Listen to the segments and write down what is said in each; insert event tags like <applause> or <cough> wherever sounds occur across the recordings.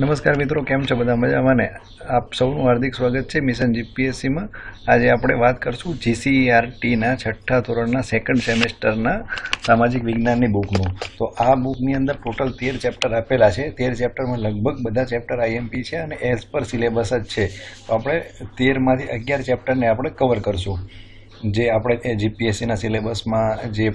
નમસ્કાર મિત્રો કેમ છો બધા મજામાં ને આપ સૌનું હાર્દિક સ્વાગત છે મિશન જીપીએસસીમાં આજે આપણે વાત કરશું જીસીઆરટીના છઠ્ઠા ધોરણના સેકન્ડ સેમેસ્ટરના સામાજિક વિજ્ઞાનની બુકનું તો આ બુકની અંદર ટોટલ તેર ચેપ્ટર આપેલા છે તેર ચેપ્ટરમાં લગભગ બધા ચેપ્ટર આઈએમપી છે અને એઝ પર સિલેબસ જ છે તો આપણે તેરમાંથી અગિયાર ચેપ્ટરને આપણે કવર કરશું જે આપણે જીપીએસસીના સિલેબસમાં જે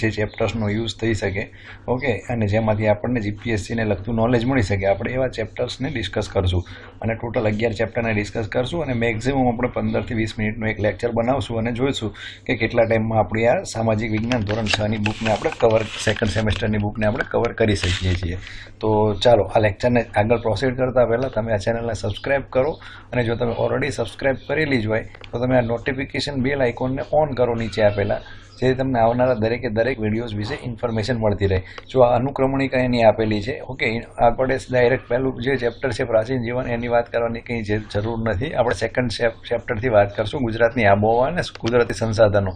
જે ચેપ્ટર્સનો યુઝ થઈ શકે ઓકે અને જેમાંથી આપણને જીપીએસસીને લગતું નોલેજ મળી શકે આપણે એવા ચેપ્ટર્સને ડિસ્કસ કરશું અને ટોટલ અગિયાર ચેપ્ટરને ડિસ્કસ કરશું અને મેક્ઝિમમ આપણે પંદરથી વીસ મિનિટનું એક લેક્ચર બનાવશું અને જોઈશું કે કેટલા ટાઈમમાં આપણી આ સામાજિક વિજ્ઞાન ધોરણ છની બુકને આપણે કવર સેકન્ડ સેમેસ્ટરની બુકને આપણે કવર કરી શકીએ છીએ તો ચાલો આ લેક્ચરને આગળ પ્રોસીડ કરતાં પહેલાં તમે આ ચેનલને સબસ્ક્રાઈબ કરો અને જો તમે ઓલરેડી સબસ્ક્રાઈબ કરેલી જ હોય તો તમે આ નોટિફિકેશન બેલ આઇકોનને ઓન કરો નીચે આપેલા જેથી તમને આવનારા દરેકે દરેક વિડીયોઝ વિશે ઇન્ફોર્મેશન મળતી રહે જો આ અનુક્રમણિકા એની આપેલી છે ઓકે આપણે ડાયરેક્ટ પહેલું જે ચેપ્ટર છે પ્રાચીન જીવન એની વાત કરવાની કંઈ જરૂર નથી આપણે સેકન્ડ ચેપ્ટરથી વાત કરશું ગુજરાતની આબોહવા અને કુદરતી સંસાધનો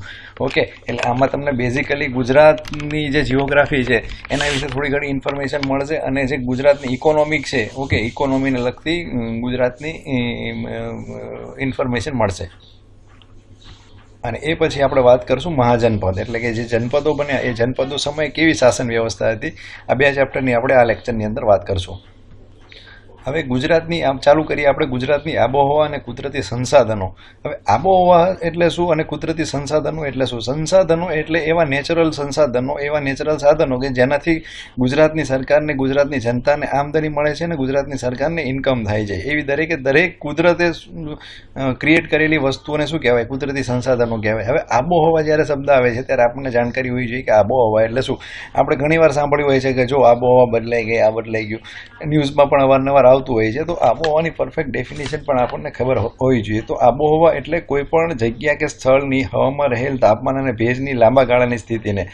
ઓકે એટલે આમાં તમને બેઝિકલી ગુજરાતની જે જિયોગ્રાફી છે એના વિશે થોડી ઘણી ઇન્ફોર્મેશન મળશે અને જે ગુજરાતની ઇકોનોમિક છે ઓકે ઇકોનોમીને લગતી ગુજરાતની ઇન્ફોર્મેશન મળશે અને એ પછી આપણે વાત કરશું મહાજનપદ એટલે કે જે જનપદો બન્યા એ જનપદો સમયે કેવી શાસન વ્યવસ્થા હતી આ બે ચેપ્ટરની આપણે આ લેક્ચરની અંદર વાત કરશું હવે ગુજરાતની આમ ચાલુ કરીએ આપણે ગુજરાતની આબોહવા અને કુદરતી સંસાધનો હવે આબોહવા એટલે શું અને કુદરતી સંસાધનો એટલે શું સંસાધનો એટલે એવા નેચરલ સંસાધનો એવા નેચરલ સાધનો કે જેનાથી ગુજરાતની સરકારને ગુજરાતની જનતાને આમદની મળે છે અને ગુજરાતની સરકારને ઇન્કમ થાય છે એવી દરેકે દરેક કુદરતે ક્રિએટ કરેલી વસ્તુઓને શું કહેવાય કુદરતી સંસાધનો કહેવાય હવે આબોહવા જ્યારે શબ્દ આવે છે ત્યારે આપણને જાણકારી હોવી જોઈએ કે આબોહવા એટલે શું આપણે ઘણીવાર સાંભળ્યું હોય છે કે જો આબોહવા બદલાઈ ગઈ આ બદલાઈ ગયું ન્યૂઝમાં પણ અવારનવાર આવતું હોય છે તો આબોહવાની પરફેક્ટ ડેફિનેશન પણ આપણને ખબર હોવી જોઈએ તો આબોહવા એટલે કોઈપણ જગ્યા કે સ્થળની હવામાં રહેલ તાપમાન અને ભેજની લાંબા ગાળાની સ્થિતિને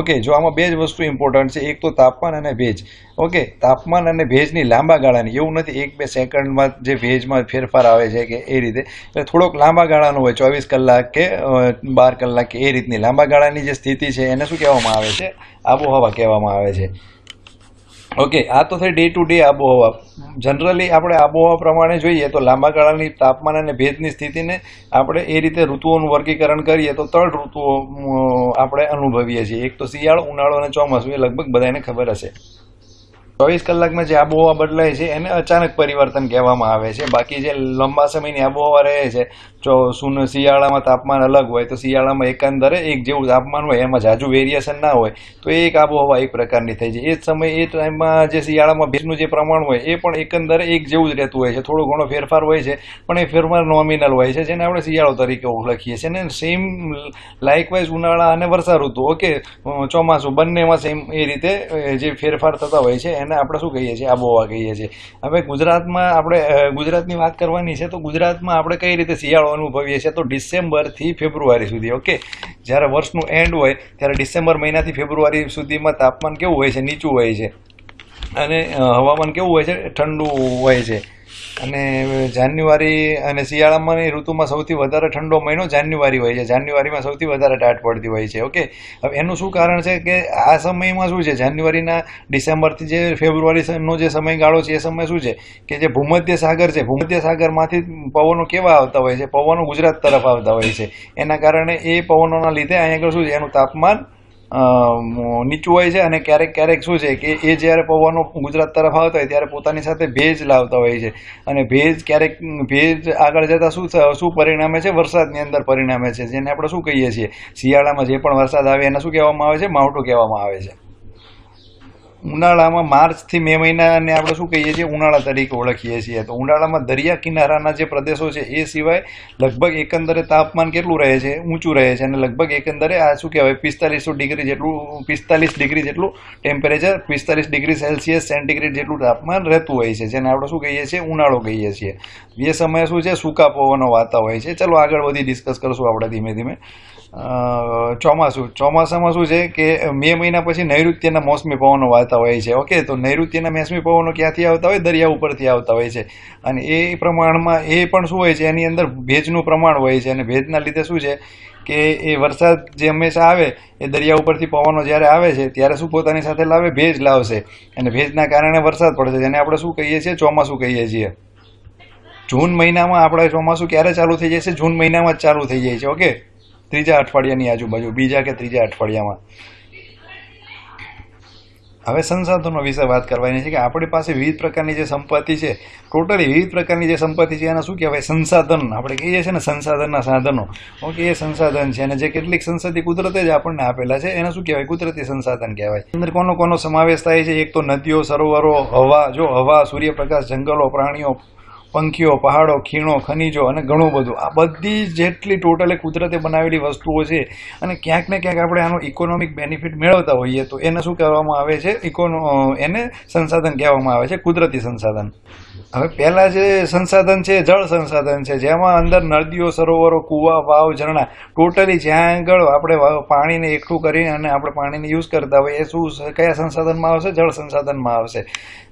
ઓકે જો આમાં બે જ વસ્તુ ઇમ્પોર્ટન્ટ છે એક તો તાપમાન અને ભેજ ઓકે તાપમાન અને ભેજની લાંબા ગાળાની એવું નથી એક બે સેકન્ડમાં જે ભેજમાં ફેરફાર આવે છે કે એ રીતે એટલે થોડોક લાંબા ગાળાનું હોય ચોવીસ કલાક કે બાર કલાક કે એ રીતની લાંબા ગાળાની જે સ્થિતિ છે એને શું કહેવામાં આવે છે આબોહવા કહેવામાં આવે છે ઓકે આ તો થઈ ડે ટુ ડે આબોહવા જનરલી આપણે આબોહવા પ્રમાણે જોઈએ તો લાંબા ગાળાની તાપમાન અને ભેજની સ્થિતિને આપણે એ રીતે ઋતુઓનું વર્ગીકરણ કરીએ તો ત્રણ ઋતુઓ આપણે અનુભવીએ છીએ એક તો શિયાળો ઉનાળો અને ચોમાસું એ લગભગ બધાને ખબર હશે ચોવીસ કલાકમાં જે આબોહવા બદલાય છે એને અચાનક પરિવર્તન કહેવામાં આવે છે બાકી જે લાંબા સમયની આબોહવા રહે છે જો સુન શિયાળામાં તાપમાન અલગ હોય તો શિયાળામાં એકંદરે એક જેવું તાપમાન હોય એમાં જાજુ વેરિએશન ના હોય તો એક આબોહવા એક પ્રકારની થઈ જાય એ જ સમયે એ ટાઈમમાં જે શિયાળામાં ભેજનું જે પ્રમાણ હોય એ પણ એકંદરે એક જેવું જ રહેતું હોય છે થોડો ઘણો ફેરફાર હોય છે પણ એ ફેરફાર નોમિનલ હોય છે જેને આપણે શિયાળો તરીકે ઓળખીએ છીએ ને સેમ લાઇકવાઇઝ ઉનાળા અને વર્ષા ઋતુ ઓકે ચોમાસું બંનેમાં સેમ એ રીતે જે ફેરફાર થતા હોય છે એને એને આપણે શું કહીએ છીએ આબોહવા કહીએ છીએ હવે ગુજરાતમાં આપણે ગુજરાતની વાત કરવાની છે તો ગુજરાતમાં આપણે કઈ રીતે શિયાળો અનુભવીએ છીએ તો ડિસેમ્બરથી ફેબ્રુઆરી સુધી ઓકે જ્યારે વર્ષનું એન્ડ હોય ત્યારે ડિસેમ્બર મહિનાથી ફેબ્રુઆરી સુધીમાં તાપમાન કેવું હોય છે નીચું હોય છે અને હવામાન કેવું હોય છે ઠંડુ હોય છે અને જાન્યુઆરી અને શિયાળામાંની ઋતુમાં સૌથી વધારે ઠંડો મહિનો જાન્યુઆરી હોય છે જાન્યુઆરીમાં સૌથી વધારે ટાટ પડતી હોય છે ઓકે હવે એનું શું કારણ છે કે આ સમયમાં શું છે જાન્યુઆરીના ડિસેમ્બરથી જે ફેબ્રુઆરીનો જે સમયગાળો છે એ સમય શું છે કે જે ભૂમધ્ય સાગર છે ભૂમધ્ય સાગરમાંથી પવનો કેવા આવતા હોય છે પવનો ગુજરાત તરફ આવતા હોય છે એના કારણે એ પવનોના લીધે અહીંયા આગળ શું છે એનું તાપમાન નીચું હોય છે અને ક્યારેક ક્યારેક શું છે કે એ જ્યારે પવનો ગુજરાત તરફ આવતો હોય ત્યારે પોતાની સાથે ભેજ લાવતા હોય છે અને ભેજ ક્યારેક ભેજ આગળ જતાં શું શું પરિણામે છે વરસાદની અંદર પરિણામે છે જેને આપણે શું કહીએ છીએ શિયાળામાં જે પણ વરસાદ આવે એને શું કહેવામાં આવે છે માવઠું કહેવામાં આવે છે ઉનાળામાં માર્ચથી મે મહિનાને આપણે શું કહીએ છીએ ઉનાળા તરીકે ઓળખીએ છીએ તો ઉનાળામાં દરિયા કિનારાના જે પ્રદેશો છે એ સિવાય લગભગ એકંદરે તાપમાન કેટલું રહે છે ઊંચું રહે છે અને લગભગ એકંદરે આ શું કહેવાય પિસ્તાલીસો ડિગ્રી જેટલું પિસ્તાલીસ ડિગ્રી જેટલું ટેમ્પરેચર પિસ્તાલીસ ડિગ્રી સેલ્સિયસ સેન્ટીગ્રેડ જેટલું તાપમાન રહેતું હોય છે જેને આપણે શું કહીએ છીએ ઉનાળો કહીએ છીએ બે સમયે શું છે સૂકા પવનો વાતા હોય છે ચલો આગળ વધી ડિસ્કસ કરશું આપણે ધીમે ધીમે ચોમાસું ચોમાસામાં શું છે કે મે મહિના પછી નૈઋત્યના મોસમી પવનો વાતા હોય છે ઓકે તો નૈઋત્યના મોસમી પવનો ક્યાંથી આવતા હોય દરિયા ઉપરથી આવતા હોય છે અને એ પ્રમાણમાં એ પણ શું હોય છે એની અંદર ભેજનું પ્રમાણ હોય છે અને ભેજના લીધે શું છે કે એ વરસાદ જે હંમેશા આવે એ દરિયા ઉપરથી પવનો જ્યારે આવે છે ત્યારે શું પોતાની સાથે લાવે ભેજ લાવશે અને ભેજના કારણે વરસાદ પડશે જેને આપણે શું કહીએ છીએ ચોમાસું કહીએ છીએ જૂન મહિનામાં આપણે ચોમાસું ક્યારે ચાલુ થઈ જાય છે જૂન મહિનામાં જ ચાલુ થઈ જાય છે ઓકે ત્રીજા અઠવાડિયાની આજુબાજુ બીજા કે ત્રીજા અઠવાડિયામાં હવે સંસાધનો વિશે વાત કરવાની છે કે આપણી પાસે વિવિધ પ્રકારની જે સંપત્તિ છે ટોટલી વિવિધ પ્રકારની જે સંપત્તિ છે એના શું કહેવાય સંસાધન આપણે કહીએ છીએ ને સંસાધનના સાધનો ઓકે એ સંસાધન છે અને જે કેટલીક સંસદી કુદરતે જ આપણને આપેલા છે એને શું કહેવાય કુદરતી સંસાધન કહેવાય અંદર કોનો કોનો સમાવેશ થાય છે એક તો નદીઓ સરોવરો હવા જો હવા સૂર્યપ્રકાશ જંગલો પ્રાણીઓ પંખીઓ પહાડો ખીણો ખનીજો અને ઘણું બધું આ બધી જેટલી ટોટલે કુદરતે બનાવેલી વસ્તુઓ છે અને ક્યાંક ને ક્યાંક આપણે આનો ઇકોનોમિક બેનિફિટ મેળવતા હોઈએ તો એને શું કહેવામાં આવે છે ઇકોનો એને સંસાધન કહેવામાં આવે છે કુદરતી સંસાધન હવે પહેલા જે સંસાધન છે જળ સંસાધન છે જેમાં અંદર નદીઓ સરોવરો કૂવા વાવ ઝરણા ટોટલી જ્યાં આગળ આપણે પાણીને એકઠું કરીને અને આપણે પાણીને યુઝ કરતા હોય એ શું કયા સંસાધનમાં આવશે જળ સંસાધનમાં આવશે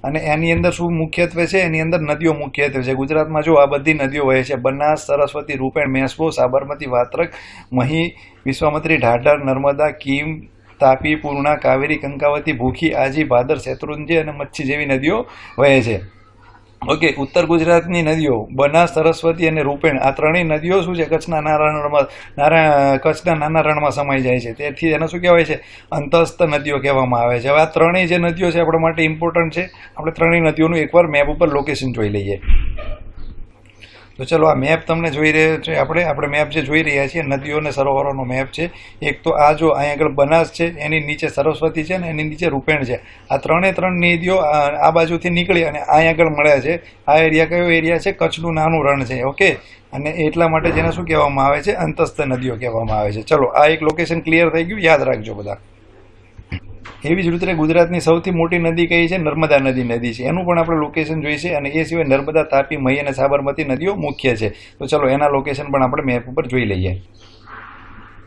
અને એની અંદર શું મુખ્યત્વે છે એની અંદર નદીઓ મુખ્યત્વે છે ગુજરાતમાં જો આ બધી નદીઓ વહે છે બનાસ સરસ્વતી રૂપેણ મેસબો સાબરમતી વાત્રક મહી વિશ્વામત્રી ઢાઢર નર્મદા કીમ તાપી પૂર્ણા કાવેરી કંકાવતી ભૂખી આજી ભાદર શેત્રુંજી અને મચ્છી જેવી નદીઓ વહે છે ઓકે ઉત્તર ગુજરાતની નદીઓ બનાસ સરસ્વતી અને રૂપેણ આ ત્રણેય નદીઓ શું છે કચ્છના નારાયણમાં નારાયણ કચ્છના નાના રણમાં સમાઈ જાય છે તેથી એને શું કહેવાય છે અંતસ્થ નદીઓ કહેવામાં આવે છે હવે આ ત્રણેય જે નદીઓ છે આપણા માટે ઇમ્પોર્ટન્ટ છે આપણે ત્રણેય નદીઓનું એકવાર મેપ ઉપર લોકેશન જોઈ લઈએ તો ચલો આ મેપ તમને જોઈ રહ્યો છે આપણે આપણે મેપ જે જોઈ રહ્યા છીએ નદીઓ અને સરોવરોનો મેપ છે એક તો આ જો અહીં આગળ બનાસ છે એની નીચે સરસ્વતી છે ને એની નીચે રૂપેણ છે આ ત્રણે ત્રણ નદીઓ આ બાજુથી નીકળી અને અહીં આગળ મળ્યા છે આ એરિયા કયો એરિયા છે કચ્છનું નાનું રણ છે ઓકે અને એટલા માટે જેને શું કહેવામાં આવે છે અંતસ્થ નદીઓ કહેવામાં આવે છે ચલો આ એક લોકેશન ક્લિયર થઈ ગયું યાદ રાખજો બધા એવી જ રીતે ગુજરાતની સૌથી મોટી નદી કઈ છે નર્મદા નદી નદી છે એનું પણ આપણે લોકેશન જોઈશે અને એ સિવાય નર્મદા તાપી મહી અને સાબરમતી નદીઓ મુખ્ય છે તો ચલો એના લોકેશન પણ આપણે મેપ ઉપર જોઈ લઈએ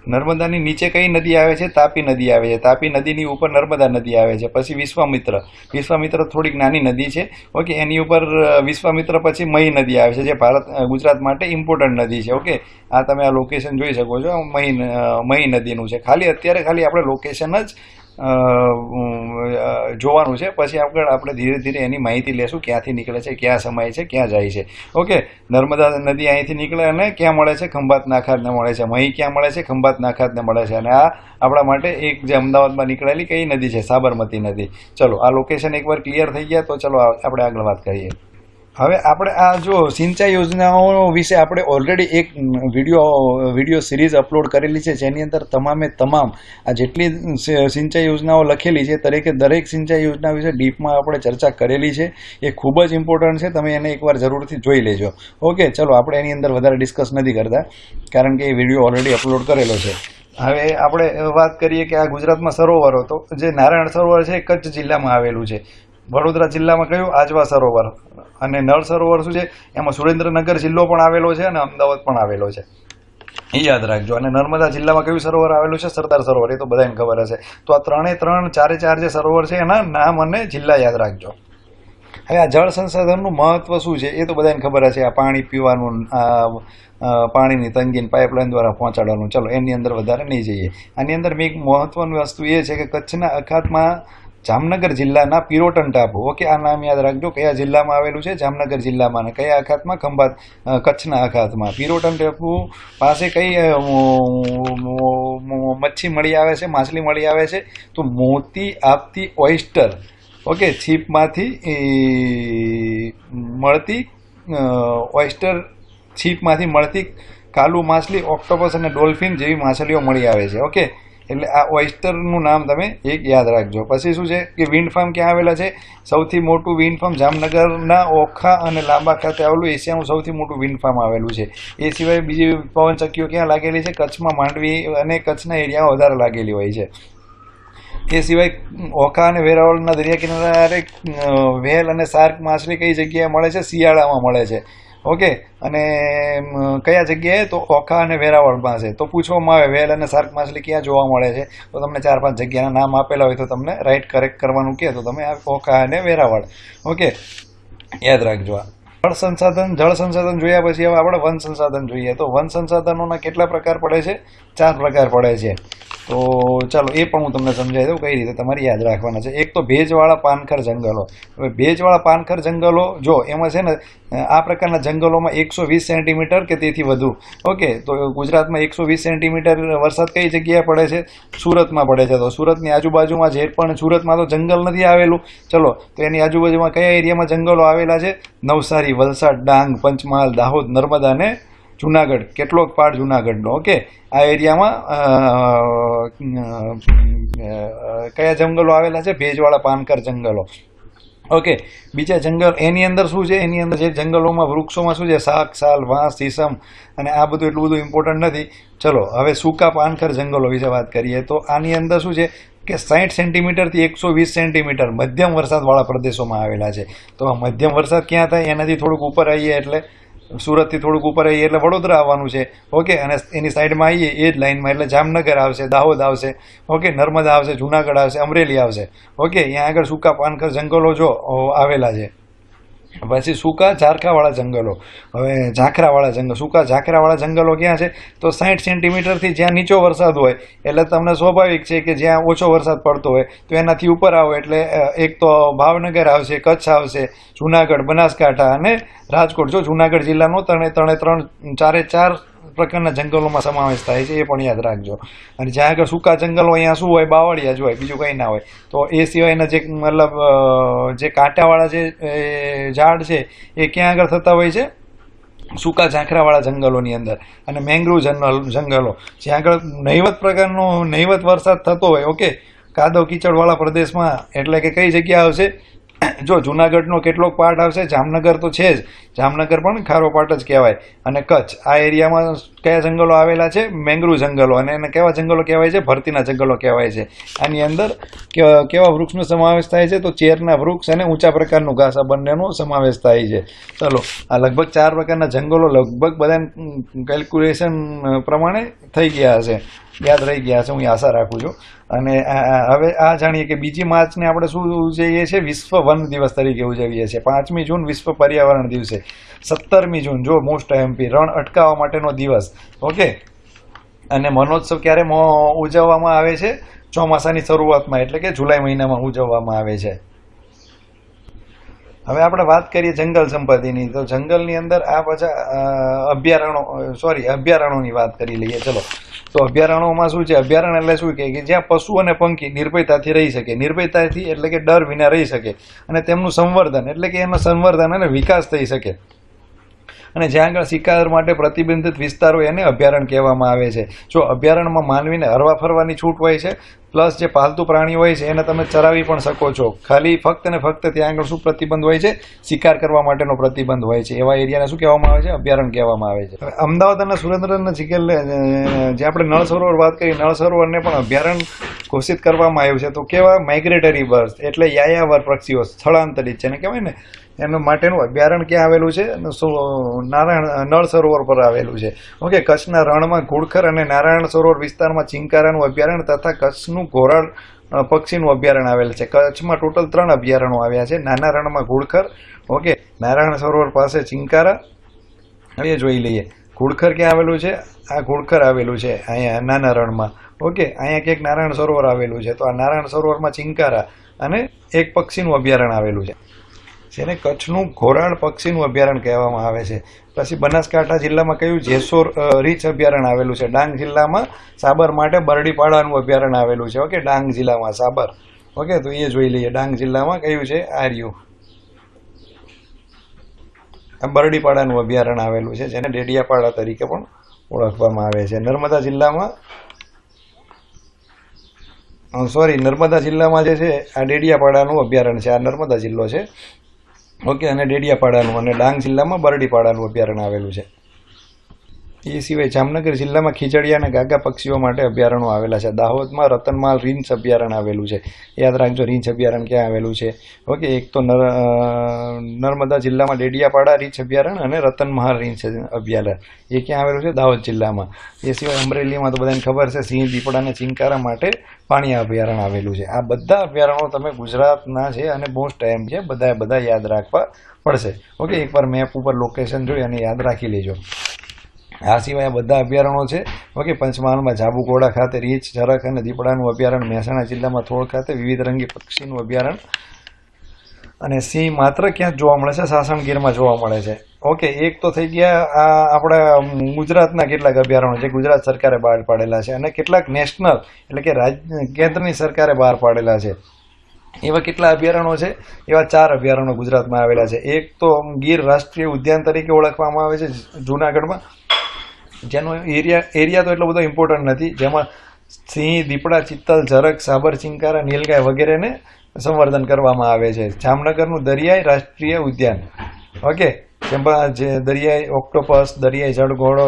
નર્મદાની નીચે કઈ નદી આવે છે તાપી નદી આવે છે તાપી નદીની ઉપર નર્મદા નદી આવે છે પછી વિશ્વામિત્ર વિશ્વામિત્ર થોડીક નાની નદી છે ઓકે એની ઉપર વિશ્વામિત્ર પછી મહી નદી આવે છે જે ભારત ગુજરાત માટે ઇમ્પોર્ટન્ટ નદી છે ઓકે આ તમે આ લોકેશન જોઈ શકો છો મહી મહી નદીનું છે ખાલી અત્યારે ખાલી આપણે લોકેશન જ જોવાનું છે પછી આગળ આપણે ધીરે ધીરે એની માહિતી લેશું ક્યાંથી નીકળે છે ક્યાં સમય છે ક્યાં જાય છે ઓકે નર્મદા નદી અહીંથી નીકળે અને ક્યાં મળે છે ખંભાત નાખાતને મળે છે મહી ક્યાં મળે છે ખંભાત નાખાતને મળે છે અને આ આપણા માટે એક જે અમદાવાદમાં નીકળેલી કઈ નદી છે સાબરમતી નદી ચલો આ લોકેશન એકવાર ક્લિયર થઈ ગયા તો ચલો આપણે આગળ વાત કરીએ હવે આપણે આ જો સિંચાઈ યોજનાઓ વિશે આપણે ઓલરેડી એક વિડીયો વિડીયો સિરીઝ અપલોડ કરેલી છે જેની અંદર તમામે તમામ આ જેટલી સિંચાઈ યોજનાઓ લખેલી છે દરેકે દરેક સિંચાઈ યોજના વિશે ડીપમાં આપણે ચર્ચા કરેલી છે એ ખૂબ જ ઇમ્પોર્ટન્ટ છે તમે એને એકવાર જરૂરથી જોઈ લેજો ઓકે ચલો આપણે એની અંદર વધારે ડિસ્કસ નથી કરતા કારણ કે એ વિડીયો ઓલરેડી અપલોડ કરેલો છે હવે આપણે વાત કરીએ કે આ ગુજરાતમાં સરોવરો તો જે નારાયણ સરોવર છે એ કચ્છ જિલ્લામાં આવેલું છે વડોદરા જિલ્લામાં કયું આજવા સરોવર અને નળ સરોવર શું છે એમાં સુરેન્દ્રનગર જિલ્લો પણ આવેલો છે અને અમદાવાદ પણ આવેલો છે એ યાદ રાખજો અને નર્મદા જિલ્લામાં કયું સરોવર આવેલું છે સરદાર સરોવર એ તો બધાને ખબર હશે તો આ ત્રણે ત્રણ ચારે ચાર જે સરોવર છે એના નામ અને જિલ્લા યાદ રાખજો હવે આ જળ સંસાધનનું મહત્વ શું છે એ તો બધાને ખબર હશે આ પાણી પીવાનું પાણીની તંગીને પાઇપલાઇન દ્વારા પહોંચાડવાનું ચલો એની અંદર વધારે નહીં જઈએ આની અંદર મેં એક મહત્વની વસ્તુ એ છે કે કચ્છના અખાતમાં જામનગર જિલ્લાના પિરોટન ટાપુ ઓકે આ નામ યાદ રાખજો કયા જિલ્લામાં આવેલું છે જામનગર જિલ્લામાં કયા અખાતમાં ખંભાત કચ્છના અખાતમાં પિરોટન ટાપુ પાસે કઈ મચ્છી મળી આવે છે માછલી મળી આવે છે તો મોતી આપતી ઓઈસ્ટર ઓકે છીપમાંથી મળતી ઓઈસ્ટર છીપમાંથી મળતી કાલુ માછલી ઓક્ટોપસ અને ડોલ્ફિન જેવી માછલીઓ મળી આવે છે ઓકે એટલે આ ઓઇસ્ટરનું નામ તમે એક યાદ રાખજો પછી શું છે કે વિન્ડ ફાર્મ ક્યાં આવેલા છે સૌથી મોટું વિન્ડ ફાર્મ જામનગરના ઓખા અને લાંબા ખાતે આવેલું એશિયાનું સૌથી મોટું વિન્ડ ફાર્મ આવેલું છે એ સિવાય બીજી પવનચક્કીઓ ક્યાં લાગેલી છે કચ્છમાં માંડવી અને કચ્છના એરિયામાં વધારે લાગેલી હોય છે એ સિવાય ઓખા અને વેરાવળના દરિયા કિનારે વેલ અને શાર્ક માછલી કઈ જગ્યાએ મળે છે શિયાળામાં મળે છે ઓકે અને કયા જગ્યાએ તો ઓખા અને વેરાવળમાં છે તો પૂછવામાં આવે વેલ અને શાર્ક માછલી ક્યાં જોવા મળે છે તો તમને ચાર પાંચ જગ્યાના નામ આપેલા હોય તો તમને રાઈટ કરેક્ટ કરવાનું કહે તો તમે આ ઓખા અને વેરાવળ ઓકે યાદ રાખજો આ જળ સંસાધન જળ સંસાધન જોયા પછી હવે આપણે વન સંસાધન જોઈએ તો વન સંસાધનોના કેટલા પ્રકાર પડે છે ચાર પ્રકાર પડે છે તો ચાલો એ પણ હું તમને સમજાવી દઉં કઈ રીતે તમારે યાદ રાખવાના છે એક તો ભેજવાળા પાનખર જંગલો હવે ભેજવાળા પાનખર જંગલો જો એમાં છે ને આ પ્રકારના જંગલોમાં એકસો વીસ સેન્ટીમીટર કે તેથી વધુ ઓકે તો ગુજરાતમાં એકસો વીસ સેન્ટીમીટર વરસાદ કઈ જગ્યાએ પડે છે સુરતમાં પડે છે તો સુરતની આજુબાજુમાં જે પણ સુરતમાં તો જંગલ નથી આવેલું ચલો તો એની આજુબાજુમાં કયા એરિયામાં જંગલો આવેલા છે નવસારી નવસારી વલસાડ ડાંગ પંચમહાલ દાહોદ નર્મદા ને જુનાગઢ કેટલોક પાડ જુનાગઢનો ઓકે આ એરિયામાં કયા જંગલો આવેલા છે ભેજવાળા પાનકર જંગલો ઓકે બીજા જંગલ એની અંદર શું છે એની અંદર જે જંગલોમાં વૃક્ષોમાં શું છે શાક સાલ વાંસ સીસમ અને આ બધું એટલું બધું ઇમ્પોર્ટન્ટ નથી ચલો હવે સૂકા પાનખર જંગલો વિશે વાત કરીએ તો આની અંદર શું છે કે સાઠ સેન્ટીમીટરથી એકસો વીસ સેન્ટીમીટર મધ્યમ વરસાદવાળા પ્રદેશોમાં આવેલા છે તો આ મધ્યમ વરસાદ ક્યાં થાય એનાથી થોડુંક ઉપર આવીએ એટલે સુરતથી થોડુંક ઉપર આવીએ એટલે વડોદરા આવવાનું છે ઓકે અને એની સાઈડમાં આવીએ એ જ લાઇનમાં એટલે જામનગર આવશે દાહોદ આવશે ઓકે નર્મદા આવશે જુનાગઢ આવશે અમરેલી આવશે ઓકે ત્યાં આગળ સૂકા પાનખર જંગલો જો આવેલા છે પછી સૂકા ઝારખાવાળા જંગલો હવે ઝાંખરાવાળા જંગલ સૂકા ઝાંખરાવાળા જંગલો ક્યાં છે તો સાઠ સેન્ટીમીટરથી જ્યાં નીચો વરસાદ હોય એટલે તમને સ્વાભાવિક છે કે જ્યાં ઓછો વરસાદ પડતો હોય તો એનાથી ઉપર આવો એટલે એક તો ભાવનગર આવશે કચ્છ આવશે જુનાગઢ બનાસકાંઠા અને રાજકોટ જો જુનાગઢ જિલ્લાનો ત્રણે ત્રણે ત્રણ ચારે ચાર પ્રકારના જંગલોમાં સમાવેશ થાય છે એ પણ યાદ રાખજો અને જ્યાં આગળ સૂકા જંગલો અહીંયા શું હોય બાવળિયા જ હોય બીજું કંઈ ના હોય તો એ સિવાયના જે મતલબ જે કાંટાવાળા જે ઝાડ છે એ ક્યાં આગળ થતા હોય છે સૂકા ઝાંખરાવાળા જંગલોની અંદર અને મેંગ્રુવ જંગલ જંગલો જ્યાં આગળ નહીવત પ્રકારનો નહીવત વરસાદ થતો હોય ઓકે કાદવ કીચડવાળા પ્રદેશમાં એટલે કે કઈ જગ્યા આવશે <clears throat> જો જુનાગઢનો કેટલોક પાર્ટ આવશે જામનગર તો છે જ જામનગર પણ ખારો પાર્ટ જ કહેવાય અને કચ્છ આ એરિયામાં કયા જંગલો આવેલા છે મેંગરૂ જંગલો અને એને કેવા જંગલો કહેવાય છે ભરતીના જંગલો કહેવાય છે આની અંદર કેવા વૃક્ષનો સમાવેશ થાય છે તો ચેરના વૃક્ષ અને ઊંચા પ્રકારનું ઘાસ આ બંનેનો સમાવેશ થાય છે ચલો આ લગભગ ચાર પ્રકારના જંગલો લગભગ બધા કેલ્ક્યુલેશન પ્રમાણે થઈ ગયા હશે યાદ રહી ગયા છે હું આશા રાખું છું અને હવે આ જાણીએ કે બીજી માર્ચને આપણે શું ઉજવીએ છીએ વિશ્વ વન દિવસ તરીકે ઉજવીએ છીએ પાંચમી જૂન વિશ્વ પર્યાવરણ દિવસે સત્તરમી જૂન જો મોસ્ટ એમપી રણ અટકાવવા માટેનો દિવસ ઓકે અને મનોત્સવ ક્યારે ઉજવવામાં આવે છે ચોમાસાની શરૂઆતમાં એટલે કે જુલાઈ મહિનામાં ઉજવવામાં આવે છે હવે આપણે વાત કરીએ જંગલ સંપત્તિની તો જંગલની અંદર આ પાછા અભયારણો સોરી અભયારણોની વાત કરી લઈએ ચલો તો અભયારણોમાં શું છે અભ્યારણ એટલે શું કે જ્યાં પશુ અને પંખી નિર્ભયતાથી રહી શકે નિર્ભયતાથી એટલે કે ડર વિના રહી શકે અને તેમનું સંવર્ધન એટલે કે એમાં સંવર્ધન અને વિકાસ થઈ શકે અને જ્યાં આગળ શિકાર માટે પ્રતિબંધિત વિસ્તારો એને અભયારણ્ય કહેવામાં આવે છે જો અભયારણ્યમાં માનવીને હરવા ફરવાની છૂટ હોય છે પ્લસ જે પાલતુ પ્રાણી હોય છે એને તમે ચરાવી પણ શકો છો ખાલી ફક્ત ને ફક્ત ત્યાં આગળ શું પ્રતિબંધ હોય છે શિકાર કરવા માટેનો પ્રતિબંધ હોય છે એવા એરિયાને શું કહેવામાં આવે છે અભયારણ્ય કહેવામાં આવે છે અમદાવાદ અને સુરેન્દ્રનગરના જિલ્લે જે આપણે નળ સરોવર વાત કરી નળ સરોવરને પણ અભ્યારણ ઘોષિત કરવામાં આવ્યું છે તો કેવા માઇગ્રેટરી બર્ડ એટલે યાયાવર પક્ષીઓ સ્થળાંતરિત છે ને કહેવાય ને એનું માટેનું અભ્યારણ ક્યાં આવેલું છે નારાયણ નળ સરોવર પર આવેલું છે ઓકે કચ્છના રણમાં ઘુડખર અને નારાયણ સરોવર વિસ્તારમાં ચિંકારાનું અભ્યારણ તથા કચ્છનું કચ્છનું ઘોરડ પક્ષીનું અભયારણ્ય આવેલ છે કચ્છમાં ટોટલ ત્રણ અભયારણ્યો આવ્યા છે નાના રણમાં ઘોડખર ઓકે નારાયણ સરોવર પાસે ચિંકારા એ જોઈ લઈએ ઘુડખર ક્યાં આવેલું છે આ ઘોડખર આવેલું છે અહીંયા નાના રણમાં ઓકે અહીંયા ક્યાંક નારાયણ સરોવર આવેલું છે તો આ નારાયણ સરોવરમાં ચિંકારા અને એક પક્ષીનું અભયારણ્ય આવેલું છે જેને કચ્છનું ઘોરાણ પક્ષીનું અભયારણ્ય કહેવામાં આવે છે પછી બનાસકાંઠા જિલ્લામાં કયું જેસોર રીચ અભયારણ્ય આવેલું છે ડાંગ જિલ્લામાં સાબર માટે બરડીપાડાનું અભયારણ્ય આવેલું છે ઓકે ડાંગ જિલ્લામાં સાબર ઓકે તો એ જોઈ લઈએ ડાંગ જિલ્લામાં કયું છે આર્યુ બરડીપાડાનું અભયારણ્ય આવેલું છે જેને ડેડિયાપાડા તરીકે પણ ઓળખવામાં આવે છે નર્મદા જિલ્લામાં સોરી નર્મદા જિલ્લામાં જે છે આ ડેડિયાપાડાનું અભયારણ છે આ નર્મદા જિલ્લો છે ઓકે અને ડેડિયાપાડાનું અને ડાંગ જિલ્લામાં બરડીપાડાનું અભયારણ્ય આવેલું છે એ સિવાય જામનગર જિલ્લામાં ખીચડિયા અને ગાગા પક્ષીઓ માટે અભયારણ્યો આવેલા છે દાહોદમાં રતનમાલ રીંછ અભયારણ્ય આવેલું છે યાદ રાખજો રીંછ અભયારણ્ય ક્યાં આવેલું છે ઓકે એક તો નર્મદા જિલ્લામાં ડેડિયાપાડા રીંછ અભયારણ્ય અને રતનમહાલ રીંછ અભયારણ્ય એ ક્યાં આવેલું છે દાહોદ જિલ્લામાં એ સિવાય અમરેલીમાં તો બધાને ખબર છે સિંહ દીપડાને ચિંકારા માટે પાણી અભયારણ્ય આવેલું છે આ બધા અભયારણ્યો તમે ગુજરાતના છે અને મોસ્ટ ટાઈમ છે બધા બધા યાદ રાખવા પડશે ઓકે એકવાર મેપ ઉપર લોકેશન જોઈ અને યાદ રાખી લેજો આ સિવાય આ બધા અભયારણ્યો છે ઓકે પંચમહાલમાં જાબુકોડા ખાતે રીછ ઝરખ અને દીપડાનું અભયારણ મહેસાણા જિલ્લામાં થોળ ખાતે વિવિધ રંગી પક્ષીનું અભયારણ્ય અને સિંહ માત્ર ક્યાં જોવા મળે છે સાસણગીરમાં જોવા મળે છે ઓકે એક તો થઈ ગયા આ આપણા ગુજરાતના કેટલાક અભયારણ્યો જે ગુજરાત સરકારે બહાર પાડેલા છે અને કેટલાક નેશનલ એટલે કે રાજ્ય કેન્દ્રની સરકારે બહાર પાડેલા છે એવા કેટલા અભયારણ્યો છે એવા ચાર અભયારણ્યો ગુજરાતમાં આવેલા છે એક તો ગીર રાષ્ટ્રીય ઉદ્યાન તરીકે ઓળખવામાં આવે છે જૂનાગઢમાં જેનો એરિયા એરિયા તો એટલો બધો ઇમ્પોર્ટન્ટ નથી જેમાં સિંહ દીપડા ચિત્તલ ઝરક સાબર ચિંકારા નીલગાય વગેરેને સંવર્ધન કરવામાં આવે છે જામનગરનું દરિયાઈ રાષ્ટ્રીય ઉદ્યાન ઓકે જેમાં જે દરિયાઈ ઓક્ટોપસ દરિયાઈ જળઘોડો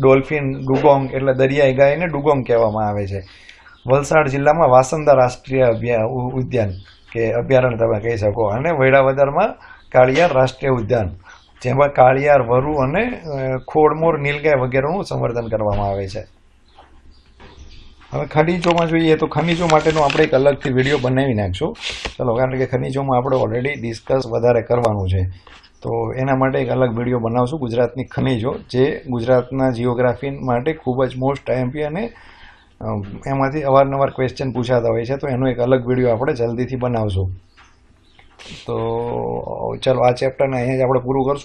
ડોલ્ફિન ડુગોંગ એટલે દરિયાઈ ગાયને ડુગોંગ કહેવામાં આવે છે વલસાડ જિલ્લામાં વાસંદા રાષ્ટ્રીય ઉદ્યાન કે અભયારણ્ય તમે કહી શકો અને વૈડાવદરમાં કાળિયાર રાષ્ટ્રીય ઉદ્યાન જેમાં કાળિયાર વરુ અને ખોડમોર નીલગાય વગેરેનું સંવર્ધન કરવામાં આવે છે હવે ખનીજોમાં જોઈએ તો ખનીજો માટેનો આપણે એક અલગથી વિડીયો બનાવી નાખશું ચલો કારણ કે ખનીજોમાં આપણે ઓલરેડી ડિસ્કસ વધારે કરવાનું છે તો એના માટે એક અલગ વિડીયો બનાવશું ગુજરાતની ખનીજો જે ગુજરાતના જિયોગ્રાફી માટે ખૂબ જ મોસ્ટ એમપી અને એમાંથી અવારનવાર ક્વેશ્ચન પૂછાતા હોય છે તો એનો એક અલગ વિડીયો આપણે જલ્દીથી બનાવશું તો ચલો આ ચેપ્ટરને અહીંયા જ આપણે પૂરું કરશું